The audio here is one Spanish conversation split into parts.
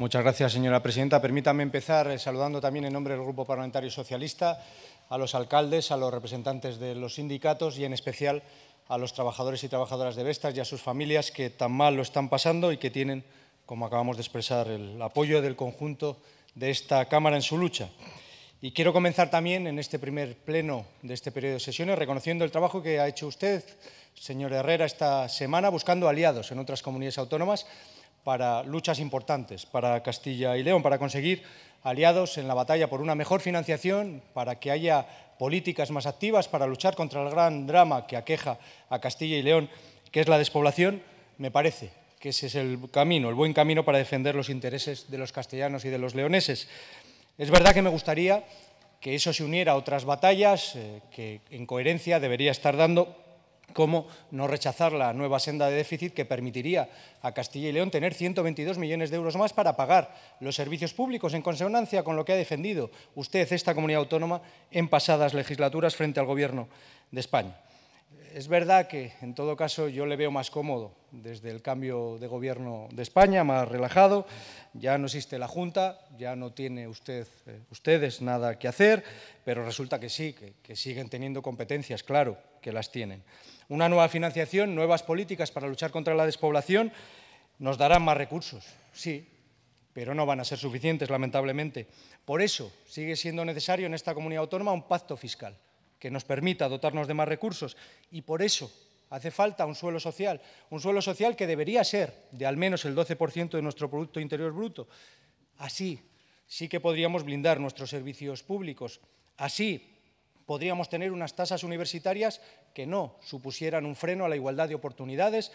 Muchas gracias, señora presidenta. Permítame empezar eh, saludando también en nombre del Grupo Parlamentario Socialista a los alcaldes, a los representantes de los sindicatos y en especial a los trabajadores y trabajadoras de Vestas y a sus familias que tan mal lo están pasando y que tienen, como acabamos de expresar, el apoyo del conjunto de esta Cámara en su lucha. Y quiero comenzar también en este primer pleno de este periodo de sesiones reconociendo el trabajo que ha hecho usted, señor Herrera, esta semana buscando aliados en otras comunidades autónomas para luchas importantes para Castilla y León, para conseguir aliados en la batalla por una mejor financiación, para que haya políticas más activas para luchar contra el gran drama que aqueja a Castilla y León, que es la despoblación, me parece que ese es el camino, el buen camino para defender los intereses de los castellanos y de los leoneses. Es verdad que me gustaría que eso se uniera a otras batallas eh, que en coherencia debería estar dando cómo no rechazar la nueva senda de déficit que permitiría a Castilla y León tener 122 millones de euros más para pagar los servicios públicos en consonancia con lo que ha defendido usted, esta comunidad autónoma, en pasadas legislaturas frente al Gobierno de España es verdad que, en todo caso, yo le veo más cómodo desde el cambio de gobierno de España, más relajado. Ya no existe la Junta, ya no tiene usted, eh, ustedes nada que hacer, pero resulta que sí, que siguen teniendo competencias, claro que las tienen. Una nueva financiación, nuevas políticas para luchar contra la despoblación nos darán más recursos, sí, pero no van a ser suficientes, lamentablemente. Por eso sigue siendo necesario en esta comunidad autónoma un pacto fiscal que nos permita dotarnos de más recursos. Y por eso hace falta un suelo social, un suelo social que debería ser de al menos el 12% de nuestro Producto Interior Bruto. Así sí que podríamos blindar nuestros servicios públicos. Así podríamos tener unas tasas universitarias que no supusieran un freno a la igualdad de oportunidades,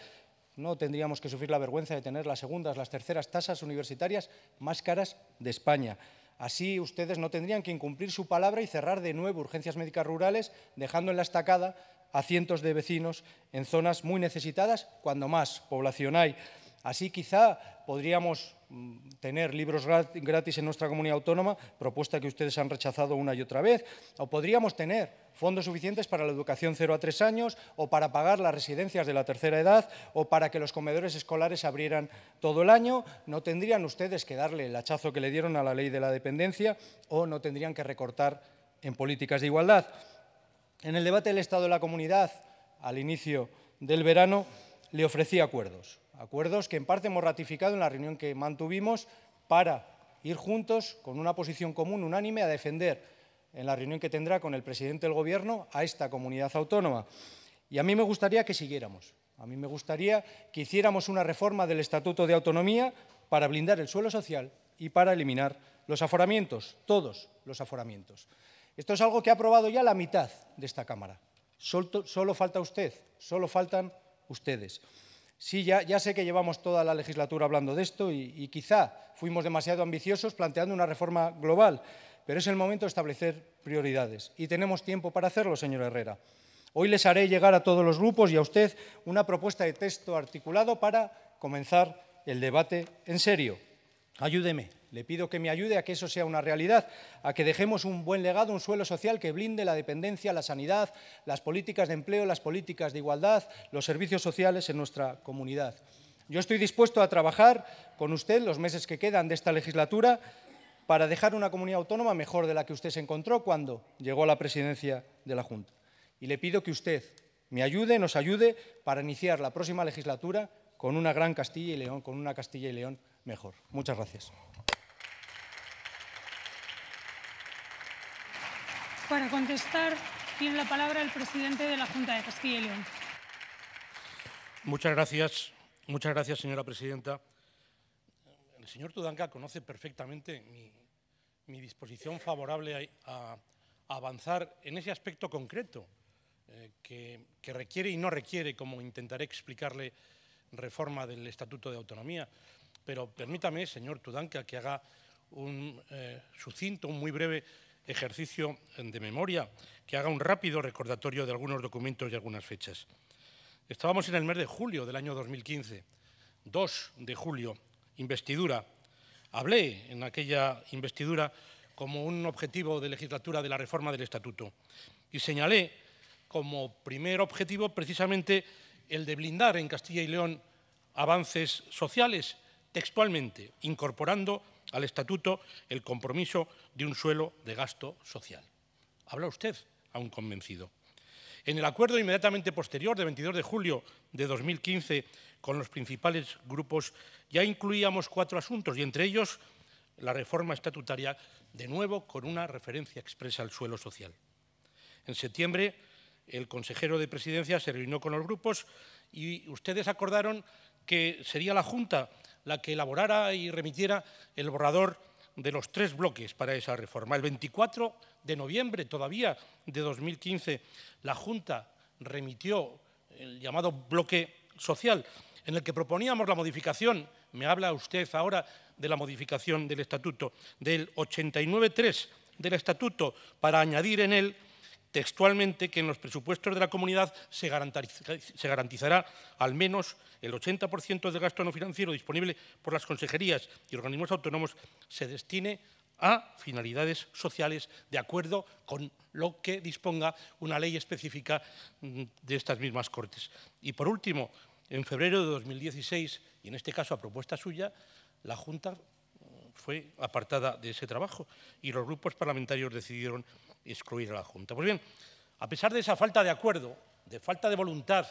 no tendríamos que sufrir la vergüenza de tener las segundas, las terceras tasas universitarias más caras de España. Así ustedes no tendrían que incumplir su palabra y cerrar de nuevo urgencias médicas rurales, dejando en la estacada a cientos de vecinos en zonas muy necesitadas, cuando más población hay. Así quizá podríamos Mm, tener libros gratis en nuestra comunidad autónoma, propuesta que ustedes han rechazado una y otra vez, o podríamos tener fondos suficientes para la educación cero a tres años o para pagar las residencias de la tercera edad o para que los comedores escolares abrieran todo el año, no tendrían ustedes que darle el hachazo que le dieron a la ley de la dependencia o no tendrían que recortar en políticas de igualdad. En el debate del Estado de la Comunidad, al inicio del verano, le ofrecí acuerdos. Acuerdos que en parte hemos ratificado en la reunión que mantuvimos para ir juntos con una posición común, unánime, a defender en la reunión que tendrá con el presidente del Gobierno a esta comunidad autónoma. Y a mí me gustaría que siguiéramos. A mí me gustaría que hiciéramos una reforma del Estatuto de Autonomía para blindar el suelo social y para eliminar los aforamientos, todos los aforamientos. Esto es algo que ha aprobado ya la mitad de esta Cámara. Solo, falta usted, solo faltan ustedes. Sí, ya, sé que llevamos toda la legislatura hablando de esto y, y, quizá fuimos demasiado ambiciosos planteando una reforma global, pero es el momento de establecer prioridades y tenemos tiempo para hacerlo, señor Herrera. Hoy les haré llegar a todos los grupos y a usted una propuesta de texto articulado para comenzar el debate en serio. Ayúdeme, le pido que me ayude a que eso sea una realidad, a que dejemos un buen legado, un suelo social que blinde la dependencia, la sanidad, las políticas de empleo, las políticas de igualdad, los servicios sociales en nuestra comunidad. Yo estoy dispuesto a trabajar con usted los meses que quedan de esta legislatura para dejar una comunidad autónoma mejor de la que usted se encontró cuando llegó a la presidencia de la Junta. Y le pido que usted me ayude, nos ayude para iniciar la próxima legislatura con una gran Castilla y León, con una Castilla y León mejor. Muchas gracias. Para contestar, tiene la palabra el presidente de la Junta de Castilla y León. Muchas gracias, muchas gracias, señora presidenta. El señor Tudanca conoce perfectamente mi, disposición favorable a, avanzar en ese aspecto concreto eh, que, requiere y no requiere, como intentaré explicarle, reforma del Estatuto de Autonomía. Pero permítame, señor Tudanca, que haga un eh, sucinto, un muy breve ejercicio de memoria que haga un rápido recordatorio de algunos documentos y algunas fechas. Estábamos en el mes de julio del año 2015, 2 de julio, investidura. Hablé en aquella investidura como un objetivo de legislatura de la reforma del Estatuto y señalé como primer objetivo precisamente el de blindar en Castilla y León avances sociales textualmente, incorporando al Estatuto el compromiso de un suelo de gasto social. Habla usted a un convencido. En el acuerdo inmediatamente posterior, de 22 de julio de 2015, con los principales grupos, ya incluíamos cuatro asuntos, y entre ellos la reforma estatutaria, de nuevo con una referencia expresa al suelo social. En septiembre, el consejero de presidencia se reunió con los grupos y ustedes acordaron que sería la Junta la que elaborara y remitiera el borrador de los tres bloques para esa reforma. El 24 de noviembre todavía de 2015, la Junta remitió el llamado bloque social, en el que proponíamos la modificación, me habla usted ahora de la modificación del estatuto, del 89.3 del estatuto, para añadir en él textualmente que en los presupuestos de la comunidad se, garantizará al menos el 80% del gasto no financiero disponible por las consejerías y organismos autónomos se destine a finalidades sociales de acuerdo con lo que disponga una ley específica mm, de estas mismas Cortes. Y por último, en febrero de 2016, y en este caso a propuesta suya, la Junta mm, fue apartada de ese trabajo y los grupos parlamentarios decidieron excluir a la Junta. Pues bien, a pesar de esa falta de acuerdo, de falta de voluntad,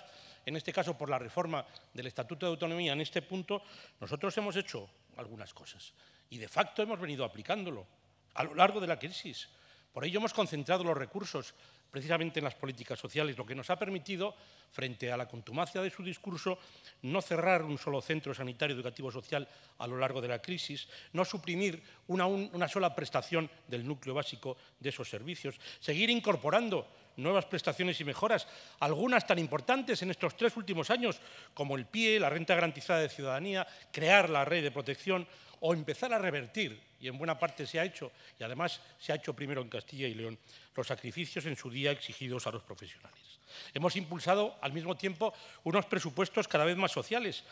en este caso por la reforma del Estatuto de Autonomía en este punto, nosotros hemos hecho algunas cosas y de facto hemos venido aplicándolo a lo largo de la crisis. Por ello hemos concentrado los recursos precisamente en las políticas sociales, lo que nos ha permitido, frente a la contumacia de su discurso, no cerrar un solo centro sanitario, educativo, social a lo largo de la crisis, no suprimir una, sola prestación del núcleo básico de esos servicios, seguir incorporando nuevas prestaciones y mejoras, algunas tan importantes en estos tres últimos años como el PIE, la renta garantizada de ciudadanía, crear la red de protección o empezar a revertir, y en buena parte se ha hecho, y además se ha hecho primero en Castilla y León, los sacrificios en su día exigidos a los profesionales. Hemos impulsado al mismo tiempo unos presupuestos cada vez más sociales,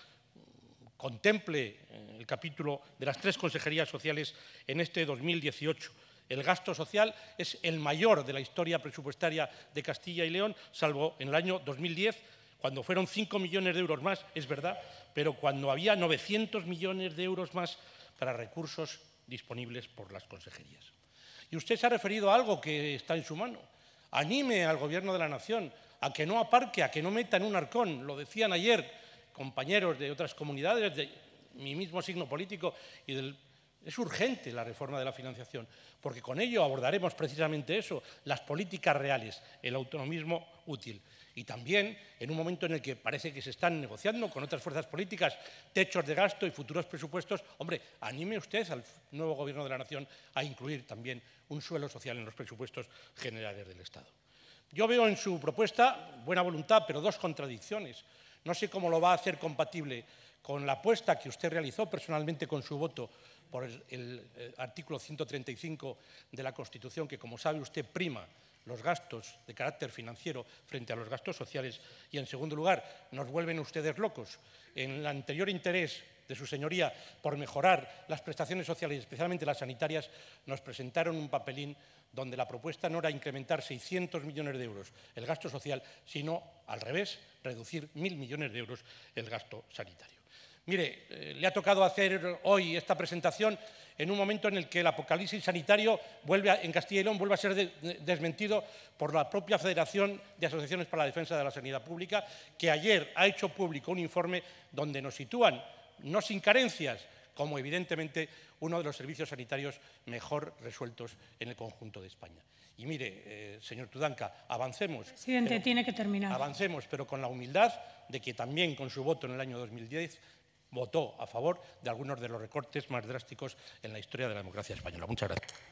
contemple eh, el capítulo de las tres consejerías sociales en este 2018. El gasto social es el mayor de la historia presupuestaria de Castilla y León, salvo en el año 2010, cuando fueron 5 millones de euros más, es verdad, pero cuando había 900 millones de euros más para recursos disponibles por las consejerías. Y usted se ha referido a algo que está en su mano. Anime al Gobierno de la Nación a que no aparque, a que no meta en un arcón. Lo decían ayer compañeros de otras comunidades, de mi mismo signo político y del es urgente la reforma de la financiación, porque con ello abordaremos precisamente eso, las políticas reales, el autonomismo útil. Y también, en un momento en el que parece que se están negociando con otras fuerzas políticas techos de gasto y futuros presupuestos, hombre, anime usted al nuevo Gobierno de la Nación a incluir también un suelo social en los presupuestos generales del Estado. Yo veo en su propuesta buena voluntad, pero dos contradicciones. No sé cómo lo va a hacer compatible con la apuesta que usted realizó personalmente con su voto por el, eh, artículo 135 de la Constitución, que como sabe usted prima los gastos de carácter financiero frente a los gastos sociales. Y en segundo lugar, nos vuelven ustedes locos. En el anterior interés de su señoría por mejorar las prestaciones sociales, especialmente las sanitarias, nos presentaron un papelín donde la propuesta no era incrementar 600 millones de euros el gasto social, sino al revés, reducir 1.000 millones de euros el gasto sanitario. Mire, eh, le ha tocado hacer hoy esta presentación en un momento en el que el apocalipsis sanitario vuelve en Castilla y León vuelve a ser desmentido por la propia Federación de Asociaciones para la Defensa de la Sanidad Pública, que ayer ha hecho público un informe donde nos sitúan, no sin carencias, como evidentemente uno de los servicios sanitarios mejor resueltos en el conjunto de España. Y mire, eh, señor Tudanca, avancemos. Presidente, tiene que terminar. Avancemos, pero con la humildad de que también con su voto en el año 2010 votó a favor de algunos de los recortes más drásticos en la historia de la democracia española. Muchas gracias.